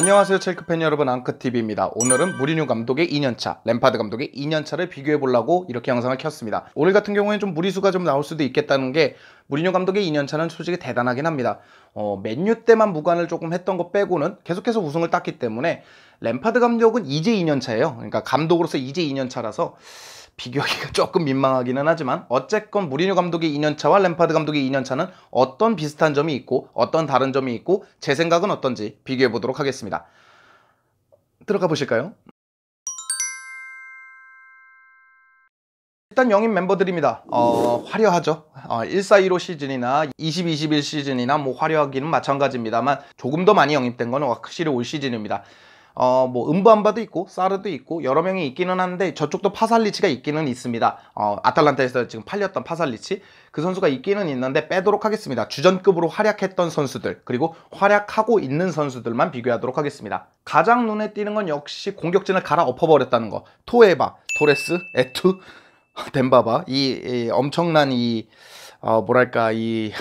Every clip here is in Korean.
안녕하세요 첼크팬 여러분 앙크TV입니다 오늘은 무리뉴 감독의 2년차 램파드 감독의 2년차를 비교해보려고 이렇게 영상을 켰습니다 오늘 같은 경우에는 좀 무리수가 좀 나올 수도 있겠다는 게 무리뉴 감독의 2년차는 솔직히 대단하긴 합니다 어, 맨유 때만 무관을 조금 했던 것 빼고는 계속해서 우승을 땄기 때문에 램파드 감독은 이제 2년차예요 그러니까 감독으로서 이제 2년차라서 비교하기가 조금 민망하기는 하지만 어쨌건 무리뉴 감독의 2년차와 램파드 감독의 2년차는 어떤 비슷한 점이 있고 어떤 다른 점이 있고 제 생각은 어떤지 비교해 보도록 하겠습니다. 들어가 보실까요? 일단 영입 멤버들입니다. 어, 화려하죠. 어, 1415 시즌이나 2021 시즌이나 뭐 화려하기는 마찬가지입니다만 조금 더 많이 영입된 건 확실히 올 시즌입니다. 어, 뭐 음부안바도 있고 사르도 있고 여러 명이 있기는 한데 저쪽도 파살리치가 있기는 있습니다. 어, 아탈란타에서 지금 팔렸던 파살리치 그 선수가 있기는 있는데 빼도록 하겠습니다. 주전급으로 활약했던 선수들 그리고 활약하고 있는 선수들만 비교하도록 하겠습니다. 가장 눈에 띄는 건 역시 공격진을 갈아엎어버렸다는 거. 토에바, 토레스, 에투, 덴바바 이, 이 엄청난 이 어, 뭐랄까 이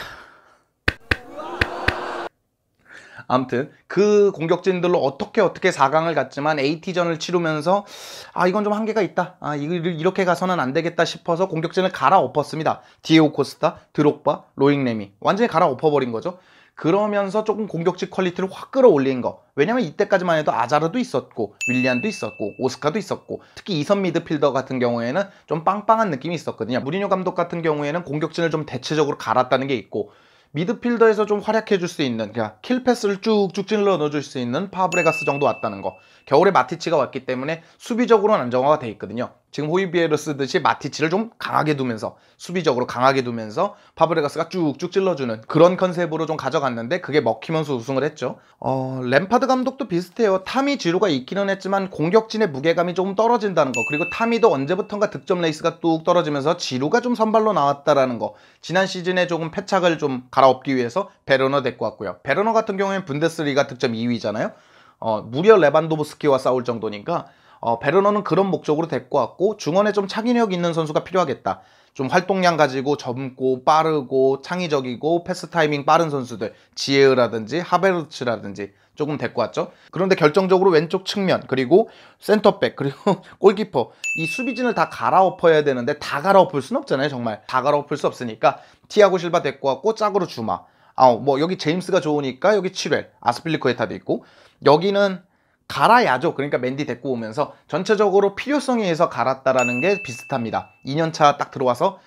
아무튼 그 공격진들로 어떻게 어떻게 4강을 갔지만 AT전을 치르면서 아 이건 좀 한계가 있다. 아 이렇게 가서는 안 되겠다 싶어서 공격진을 갈아엎었습니다. 디에오 코스타, 드록바, 로잉레미 완전히 갈아엎어버린 거죠. 그러면서 조금 공격지 퀄리티를 확 끌어올린 거. 왜냐면 이때까지만 해도 아자르도 있었고 윌리안도 있었고 오스카도 있었고 특히 이선 미드필더 같은 경우에는 좀 빵빵한 느낌이 있었거든요. 무리뉴 감독 같은 경우에는 공격진을 좀 대체적으로 갈았다는 게 있고 미드필더에서 좀 활약해 줄 수 있는 그냥 킬패스를 쭉쭉 찔러 넣어 줄수 있는 파브레가스 정도 왔다는 거 겨울에 마티치가 왔기 때문에 수비적으로는 안정화가 돼 있거든요 지금 호이비에르 쓰듯이 마티치를 좀 강하게 두면서 수비적으로 강하게 두면서 파브레가스가 쭉쭉 찔러주는 그런 컨셉으로 좀 가져갔는데 그게 먹히면서 우승을 했죠. 어, 램파드 감독도 비슷해요. 타미 지루가 있기는 했지만 공격진의 무게감이 조금 떨어진다는 거 그리고 타미도 언제부턴가 득점 레이스가 뚝 떨어지면서 지루가 좀 선발로 나왔다라는 거 지난 시즌에 조금 패착을 좀 갈아엎기 위해서 베르너 데리고 왔고요. 베르너 같은 경우에는 분데스리가 득점 2위잖아요. 어, 무려 레반도브스키와 싸울 정도니까 어, 베르너는 그런 목적으로 데리고 왔고 중원에 좀 차기력 있는 선수가 필요하겠다. 좀 활동량 가지고 젊고 빠르고 창의적이고 패스 타이밍 빠른 선수들 지에으라든지 하베르츠라든지 조금 데리고 왔죠. 그런데 결정적으로 왼쪽 측면 그리고 센터백 그리고 골키퍼 이 수비진을 다 갈아엎어야 되는데 다 갈아엎을 순 없잖아요 정말 다 갈아엎을 수 없으니까 티아고 실바 데리고 왔고 짝으로 주마 아뭐 여기 제임스가 좋으니까 여기 7회 아스필리코에타도 있고 여기는 갈아야죠. 그러니까 맨디 데리고 오면서 전체적으로 필요성에 의해서 갈았다라는 게 비슷합니다. 2년차 딱 들어와서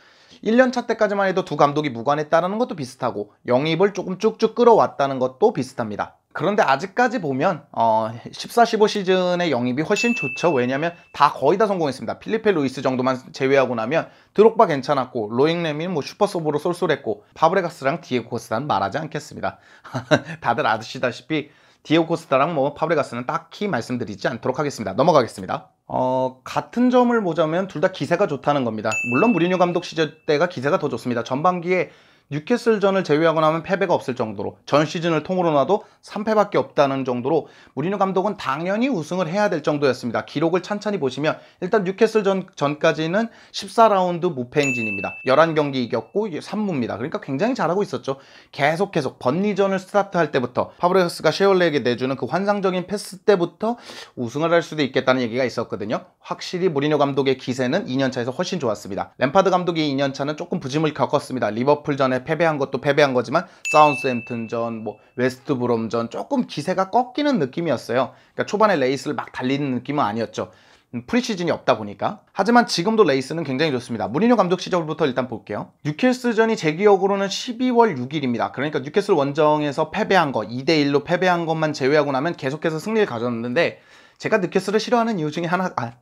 1년차 때까지만 해도 두 감독이 무관했다는 것도 비슷하고 영입을 조금 쭉쭉 끌어왔다는 것도 비슷합니다. 그런데 아직까지 보면 어, 14, 15 시즌의 영입이 훨씬 좋죠. 왜냐하면 다 거의 다 성공했습니다. 필리페 루이스 정도만 제외하고 나면 드록바 괜찮았고 로잉레민 뭐슈퍼소브로 쏠쏠했고 파브레가스랑 디에코스단 말하지 않겠습니다. 다들 아시다시피 디오 코스타랑 뭐 파브레가스는 딱히 말씀드리지 않도록 하겠습니다. 넘어가겠습니다. 어, 같은 점을 보자면 둘 다 기세가 좋다는 겁니다. 물론 무리뉴 감독 시절 때가 기세가 더 좋습니다. 전반기에 뉴캐슬전을 제외하고 나면 패배가 없을 정도로 전 시즌을 통으로 놔도 3패밖에 없다는 정도로 무리뉴 감독은 당연히 우승을 해야 될 정도였습니다. 기록을 찬찬히 보시면 일단 뉴캐슬전 전까지는 14라운드 무패 행진입니다. 11경기 이겼고 3무입니다. 그러니까 굉장히 잘하고 있었죠. 계속 계속 번리전을 스타트할 때부터 파브레가스가 셰올레에게 내주는 그 환상적인 패스 때부터 우승을 할 수도 있겠다는 얘기가 있었거든요. 확실히 무리뉴 감독의 기세는 2년차에서 훨씬 좋았습니다. 램파드 감독이 2년차는 조금 부짐을 겪었습니다. 리버풀전 전에 패배한 것도 패배한 거지만 사운스햄튼전, 뭐 웨스트 브롬전 조금 기세가 꺾이는 느낌이었어요. 그러니까 초반에 레이스를 막 달리는 느낌은 아니었죠. 음, 프리시즌이 없다 보니까 하지만 지금도 레이스는 굉장히 좋습니다 무리뉴 감독 시절부터 일단 볼게요 뉴캐슬전이 제 기억으로는 12월 6일입니다 그러니까 뉴캐슬 원정에서 패배한 거 2대1로 패배한 것만 제외하고 나면 계속해서 승리를 가졌는데 제가 뉴캐슬을 싫어하는 이유 중에 하나 아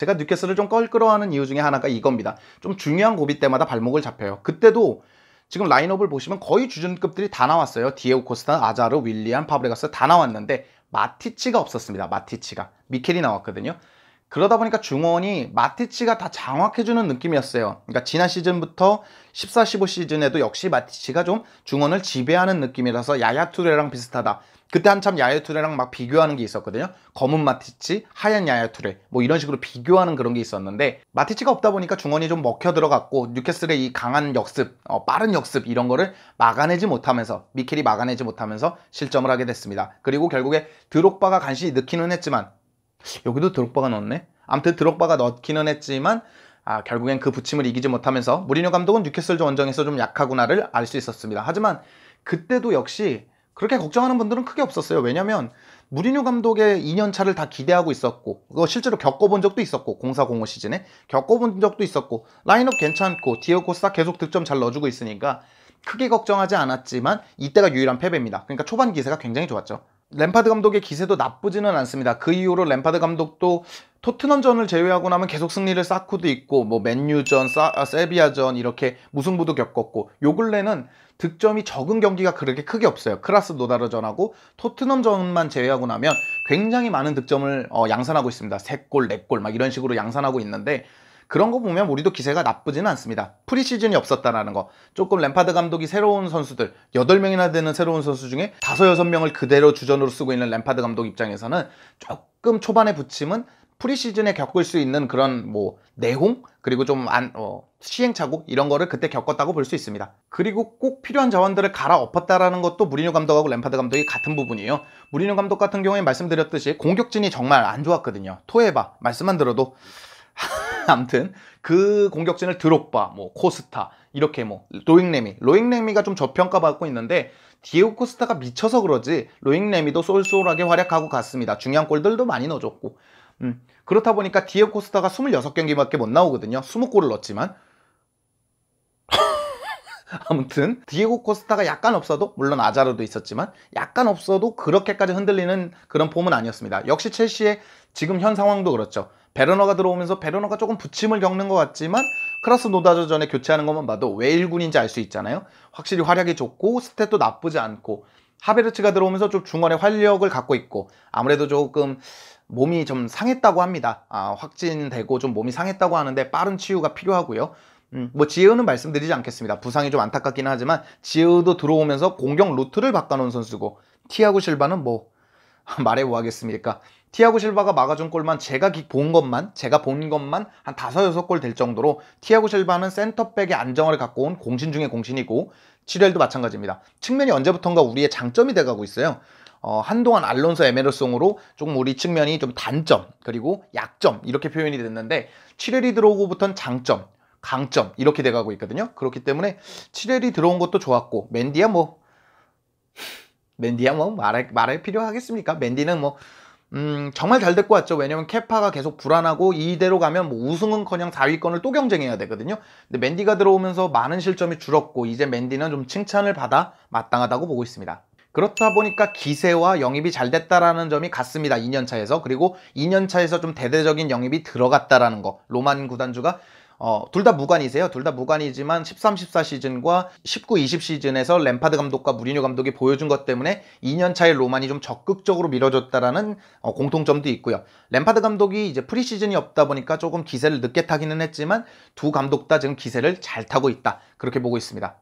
제가 뉴캐슬을 좀 껄끄러워하는 이유 중에 하나가 이겁니다. 좀 중요한 고비 때마다 발목을 잡혀요. 그때도 지금 라인업을 보시면 거의 주전급들이 다 나왔어요. 디에고 코스타, 아자르, 윌리안, 파브레가스 다 나왔는데 마티치가 없었습니다. 마티치가. 미켈이 나왔거든요. 그러다 보니까 중원이 마티치가 다 장악해주는 느낌이었어요. 그러니까 지난 시즌부터 14, 15 시즌에도 역시 마티치가 좀 중원을 지배하는 느낌이라서 야야투레랑 비슷하다. 그때 한참 야야투레랑 막 비교하는 게 있었거든요. 검은 마티치, 하얀 야야투레 뭐 이런 식으로 비교하는 그런 게 있었는데 마티치가 없다 보니까 중원이 좀 먹혀 들어갔고 뉴캐슬의 이 강한 역습, 어, 빠른 역습 이런 거를 막아내지 못하면서 미켈이 막아내지 못하면서 실점을 하게 됐습니다. 그리고 결국에 드록바가 간신히 넣기는 했지만 여기도 드록바가 넣었네. 아무튼 드록바가 넣기는 했지만 아, 결국엔 그 부침을 이기지 못하면서 무리뉴 감독은 뉴캐슬 원정에서 좀 약하구나를 알 수 있었습니다. 하지만 그때도 역시 그렇게 걱정하는 분들은 크게 없었어요. 왜냐면 무리뉴 감독의 2년차를 다 기대하고 있었고 그거 실제로 겪어본 적도 있었고 0405 시즌에 겪어본 적도 있었고 라인업 괜찮고 디어코 스타 계속 득점 잘 넣어주고 있으니까 크게 걱정하지 않았지만 이때가 유일한 패배입니다. 그러니까 초반 기세가 굉장히 좋았죠. 램파드 감독의 기세도 나쁘지는 않습니다. 그 이후로 램파드 감독도 토트넘전을 제외하고 나면 계속 승리를 쌓고도 있고 뭐 맨유전, 아, 세비야전 이렇게 무승부도 겪었고 요 근래는 득점이 적은 경기가 그렇게 크게 없어요. 크라스노다르전하고 토트넘전만 제외하고 나면 굉장히 많은 득점을 어, 양산하고 있습니다. 3골, 4골 막 이런 식으로 양산하고 있는데 그런 거 보면 우리도 기세가 나쁘지는 않습니다. 프리시즌이 없었다라는 거. 조금 램파드 감독이 새로운 선수들, 8명이나 되는 새로운 선수 중에 5, 6명을 그대로 주전으로 쓰고 있는 램파드 감독 입장에서는 조금 초반에 붙임은 프리시즌에 겪을 수 있는 그런 뭐 내홍 그리고 좀 안, 어, 시행착오 이런 거를 그때 겪었다고 볼 수 있습니다. 그리고 꼭 필요한 자원들을 갈아엎었다라는 것도 무리뉴 감독하고 램파드 감독이 같은 부분이에요. 무리뉴 감독 같은 경우에 말씀드렸듯이 공격진이 정말 안 좋았거든요. 토해바 말씀만 들어도 아무튼 그 공격진을 드롭바, 뭐 코스타 이렇게 뭐 로잉레미, 로잉레미가 좀 저평가받고 있는데 디오 코스타가 미쳐서 그러지 로잉레미도 쏠쏠하게 활약하고 갔습니다. 중요한 골들도 많이 넣어줬고 음. 그렇다 보니까 디에고 코스타가 26경기밖에 못 나오거든요. 20골을 넣었지만. 아무튼 디에고 코스타가 약간 없어도 물론 아자르도 있었지만 약간 없어도 그렇게까지 흔들리는 그런 폼은 아니었습니다. 역시 첼시의 지금 현 상황도 그렇죠. 베르너가 들어오면서 베르너가 조금 부침을 겪는 것 같지만 크라스 노다저 전에 교체하는 것만 봐도 왜 1군인지 알 수 있잖아요. 확실히 활약이 좋고 스탯도 나쁘지 않고 하베르츠가 들어오면서 좀 중원의 활력을 갖고 있고 아무래도 조금 몸이 좀 상했다고 합니다. 아, 확진되고 좀 몸이 상했다고 하는데 빠른 치유가 필요하고요. 음, 뭐지우는 말씀드리지 않겠습니다. 부상이 좀안타깝긴 하지만 지우도 들어오면서 공격 루트를 바꿔놓은 선수고 티아고 실바는 뭐 말해 뭐 하겠습니까? 티아고 실바가 막아준 골만 제가 본 것만 제가 본 것만 한 다섯 여섯 골 될 정도로 티아고 실바는 센터백의 안정을 갖고 온 공신 중의 공신이고 7렐도 마찬가지입니다. 측면이 언제부턴가 우리의 장점이 돼가고 있어요. 어, 한동안 알론소 에메르송으로 조금 우리 측면이 좀 단점 그리고 약점 이렇게 표현이 됐는데 7렐이 들어오고부터는 장점 강점 이렇게 돼가고 있거든요. 그렇기 때문에 7렐이 들어온 것도 좋았고 맨디야 뭐 맨디야 뭐 말할 말할 필요하겠습니까? 맨디는 뭐 음, 정말 잘 됐고 왔죠. 왜냐면 캐파가 계속 불안하고 이대로 가면 뭐 우승은 커녕 4위권을 또 경쟁해야 되거든요. 근데 맨디가 들어오면서 많은 실점이 줄었고 이제 맨디는 좀 칭찬을 받아 마땅하다고 보고 있습니다. 그렇다 보니까 기세와 영입이 잘 됐다라는 점이 같습니다. 2년차에서. 그리고 2년차에서 좀 대대적인 영입이 들어갔다라는 거. 로만 구단주가 어, 둘 다 무관이세요. 둘 다 무관이지만 13, 14 시즌과 19, 20 시즌에서 램파드 감독과 무리뉴 감독이 보여준 것 때문에 2년 차의 로만이 좀 적극적으로 밀어줬다라는 어, 공통점도 있고요. 램파드 감독이 이제 프리시즌이 없다 보니까 조금 기세를 늦게 타기는 했지만 두 감독 다 지금 기세를 잘 타고 있다. 그렇게 보고 있습니다.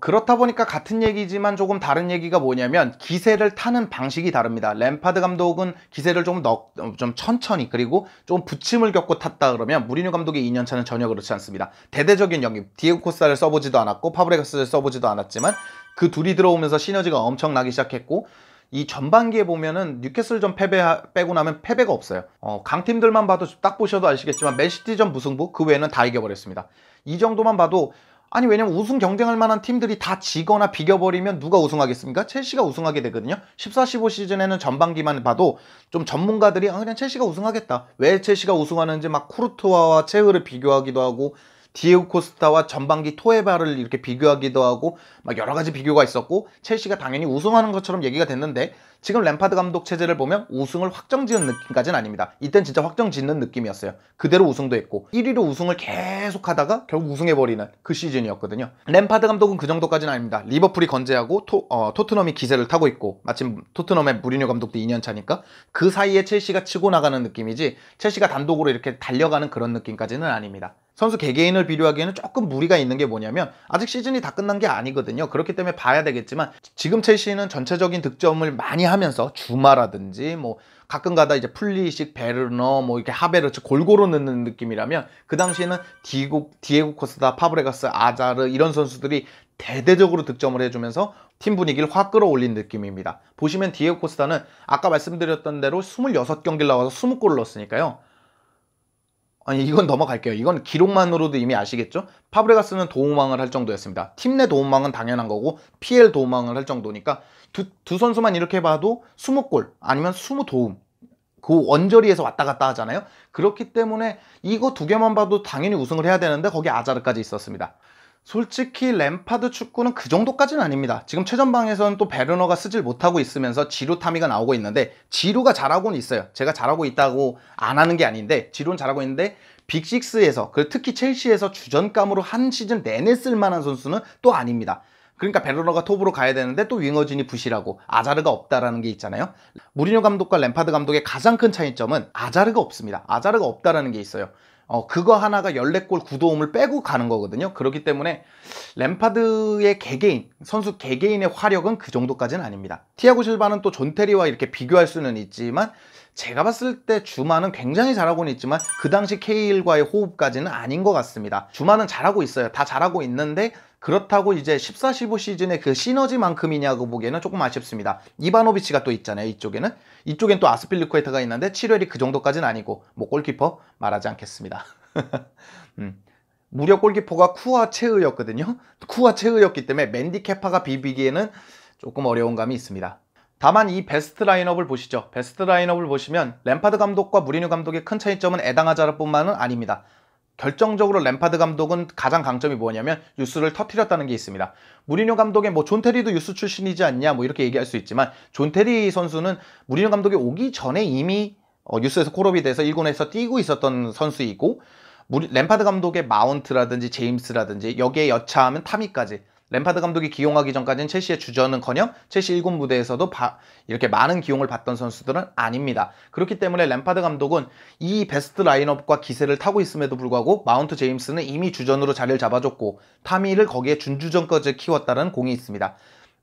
그렇다 보니까 같은 얘기지만 조금 다른 얘기가 뭐냐면 기세를 타는 방식이 다릅니다. 램파드 감독은 기세를 좀, 넉, 좀 천천히 그리고 좀 부침을 겪고 탔다 그러면 무리뉴 감독의 2년차는 전혀 그렇지 않습니다. 대대적인 영입, 디에고 코스타를 써보지도 않았고 파브레가스를 써보지도 않았지만 그 둘이 들어오면서 시너지가 엄청나기 시작했고 이 전반기에 보면은 뉴캐슬전 패배 빼고 나면 패배가 없어요. 어, 강팀들만 봐도 딱 보셔도 아시겠지만 맨시티전 무승부 그 외에는 다 이겨버렸습니다. 이 정도만 봐도 아니 왜냐면 우승 경쟁할 만한 팀들이 다 지거나 비겨버리면 누가 우승하겠습니까? 첼시가 우승하게 되거든요. 14, 15 시즌에는 전반기만 봐도 좀 전문가들이 아, 그냥 첼시가 우승하겠다. 왜 첼시가 우승하는지 막 쿠르투아와 체흐를 비교하기도 하고 디에고 코스타와 전반기 토에바를 이렇게 비교하기도 하고 막 여러 가지 비교가 있었고 첼시가 당연히 우승하는 것처럼 얘기가 됐는데 지금 램파드 감독 체제를 보면 우승을 확정지은 느낌까지는 아닙니다. 이땐 진짜 확정짓는 느낌이었어요. 그대로 우승도 했고 1위로 우승을 계속하다가 결국 우승해버리는 그 시즌이었거든요. 램파드 감독은 그 정도까지는 아닙니다. 리버풀이 건재하고 토, 어, 트넘이 기세를 타고 있고 마침 토트넘의 무리뉴 감독도 2년 차니까 그 사이에 첼시가 치고 나가는 느낌이지 첼시가 단독으로 이렇게 달려가는 그런 느낌까지는 아닙니다. 선수 개개인을 비교하기에는 조금 무리가 있는 게 뭐냐면 아직 시즌이 다 끝난 게 아니거든요. 그렇기 때문에 봐야 되겠지만 지금 첼시는 전체적인 득점을 많이 하면서 주마라든지 뭐 가끔가다 이제 플리식, 베르너, 뭐 이렇게 하베르츠 골고루 넣는 느낌이라면 그 당시에는 디고, 디에고 코스다, 파브레가스, 아자르 이런 선수들이 대대적으로 득점을 해주면서 팀 분위기를 확 끌어올린 느낌입니다. 보시면 디에고 코스다는 아까 말씀드렸던 대로 26경기를 나와서 20골을 넣었으니까요. 아니 이건 넘어갈게요. 이건 기록만으로도 이미 아시겠죠? 파브레가스는 도움왕을할 정도였습니다. 팀 내도움왕은 당연한 거고 PL 도움왕을할 정도니까 두, 두 선수만 이렇게 봐도 20골 아니면 20도움 그 원저리에서 왔다 갔다 하잖아요. 그렇기 때문에 이거 두 개만 봐도 당연히 우승을 해야 되는데 거기 아자르까지 있었습니다. 솔직히 램파드 축구는 그 정도까지는 아닙니다. 지금 최전방에서는 또 베르너가 쓰질 못하고 있으면서 지루 타미가 나오고 있는데 지루가 잘하고는 있어요. 제가 잘하고 있다고 안 하는 게 아닌데 지루는 잘하고 있는데 빅식스에서 그 특히 첼시에서 주전감으로 한 시즌 내내 쓸만한 선수는 또 아닙니다. 그러니까 베르너가 톱으로 가야 되는데 또 윙어진이 부실하고 아자르가 없다라는 게 있잖아요. 무리뉴 감독과 램파드 감독의 가장 큰 차이점은 아자르가 없습니다. 아자르가 없다라는 게 있어요. 어, 그거 하나가 14골 구도움을 빼고 가는 거거든요. 그렇기 때문에 램파드의 개개인, 선수 개개인의 화력은 그 정도까지는 아닙니다. 티아고 실바는 또 존테리와 이렇게 비교할 수는 있지만 제가 봤을 때 주마는 굉장히 잘하고는 있지만 그 당시 케일과의 호흡까지는 아닌 것 같습니다. 주마는 잘하고 있어요. 다 잘하고 있는데 그렇다고 이제 14, 15 시즌의 그 시너지만큼이냐고 보기에는 조금 아쉽습니다. 이바노비치가 또 있잖아요. 이쪽에는. 이쪽엔 또아스필리코에타가 있는데 7월이 그 정도까지는 아니고 뭐 골키퍼 말하지 않겠습니다. 음. 무력 골키퍼가 쿠아 체의였거든요. 쿠아 체의였기 때문에 맨디 케파가 비비기에는 조금 어려운 감이 있습니다. 다만 이 베스트 라인업을 보시죠. 베스트 라인업을 보시면 램파드 감독과 무리뉴 감독의 큰 차이점은 에당하자라뿐만은 아닙니다. 결정적으로 램파드 감독은 가장 강점이 뭐냐면 유스를 터뜨렸다는게 있습니다. 무리뉴 감독의 뭐 존 테리도 유스 출신이지 않냐 뭐 이렇게 얘기할 수 있지만 존 테리 선수는 무리뉴 감독이 오기 전에 이미 어, 뉴스에서 콜업이 돼서 1군에서 뛰고 있었던 선수이고 무리, 램파드 감독의 마운트라든지 제임스라든지 여기에 여차하면 타미까지 램파드 감독이 기용하기 전까지는 첼시의 주전은커녕 첼시 1군 무대에서도 바, 이렇게 많은 기용을 받던 선수들은 아닙니다. 그렇기 때문에 램파드 감독은 이 베스트 라인업과 기세를 타고 있음에도 불구하고 마운트 제임스는 이미 주전으로 자리를 잡아줬고 타미를 거기에 준주전까지 키웠다는 공이 있습니다.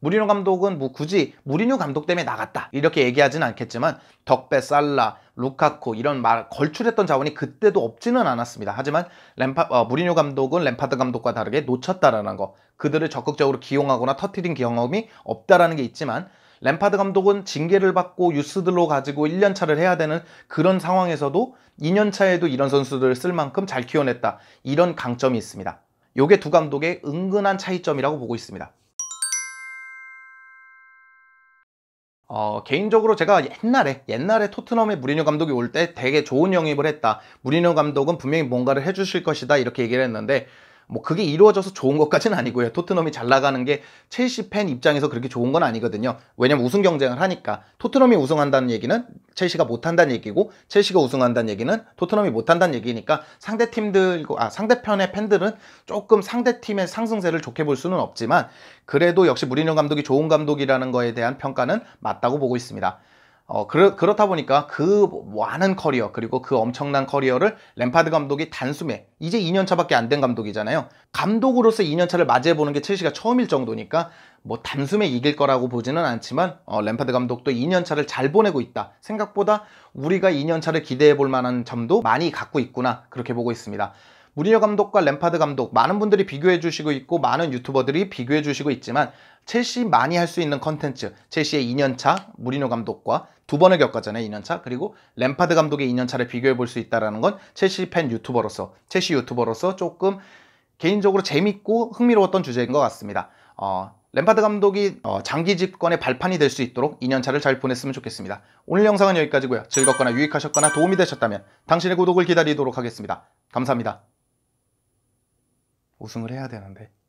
무리뉴 감독은 뭐 굳이 무리뉴 감독 때문에 나갔다 이렇게 얘기하진 않겠지만 덕배, 살라, 루카코 이런 말 걸출했던 자원이 그때도 없지는 않았습니다. 하지만 램파, 어, 무리뉴 감독은 램파드 감독과 다르게 놓쳤다라는 거 그들을 적극적으로 기용하거나 터트린 경험이 없다라는 게 있지만 램파드 감독은 징계를 받고 유스들로 가지고 1년차를 해야 되는 그런 상황에서도 2년차에도 이런 선수들을 쓸 만큼 잘 키워냈다 이런 강점이 있습니다. 요게 두 감독의 은근한 차이점이라고 보고 있습니다. 어, 개인적으로 제가 옛날에 옛날에 토트넘에 무리뉴 감독이 올 때 되게 좋은 영입을 했다. 무리뉴 감독은 분명히 뭔가를 해주실 것이다 이렇게 얘기를 했는데 뭐 그게 이루어져서 좋은 것까지는 아니고요. 토트넘이 잘 나가는 게 첼시 팬 입장에서 그렇게 좋은 건 아니거든요. 왜냐면 우승 경쟁을 하니까 토트넘이 우승한다는 얘기는 첼시가 못한다는 얘기고 첼시가 우승한다는 얘기는 토트넘이 못한다는 얘기니까 상대 팀들 아 상대편의 팬들은 조금 상대 팀의 상승세를 좋게 볼 수는 없지만 그래도 역시 무리뉴 감독이 좋은 감독이라는 거에 대한 평가는 맞다고 보고 있습니다. 어, 그렇, 그렇다 보니까 그 많은 커리어 그리고 그 엄청난 커리어를 램파드 감독이 단숨에 이제 2년차밖에 안 된 감독이잖아요 감독으로서 2년차를 맞이해보는 게 첼시가 처음일 정도니까 뭐 단숨에 이길 거라고 보지는 않지만 어, 램파드 감독도 2년차를 잘 보내고 있다 생각보다 우리가 2년차를 기대해 볼 만한 점도 많이 갖고 있구나 그렇게 보고 있습니다 무리뉴 감독과 램파드 감독 많은 분들이 비교해 주시고 있고 많은 유튜버들이 비교해 주시고 있지만 첼시 많이 할 수 있는 컨텐츠 첼시의 2년차 무리뉴 감독과 두 번을 겪었잖아요 2년차 그리고 램파드 감독의 2년차를 비교해 볼 수 있다는 건 첼시 팬 유튜버로서 첼시 유튜버로서 조금 개인적으로 재밌고 흥미로웠던 주제인 것 같습니다 어, 램파드 감독이 어, 장기 집권의 발판이 될 수 있도록 2년차를 잘 보냈으면 좋겠습니다 오늘 영상은 여기까지고요 즐겁거나 유익하셨거나 도움이 되셨다면 당신의 구독을 기다리도록 하겠습니다 감사합니다 우승을 해야 되는데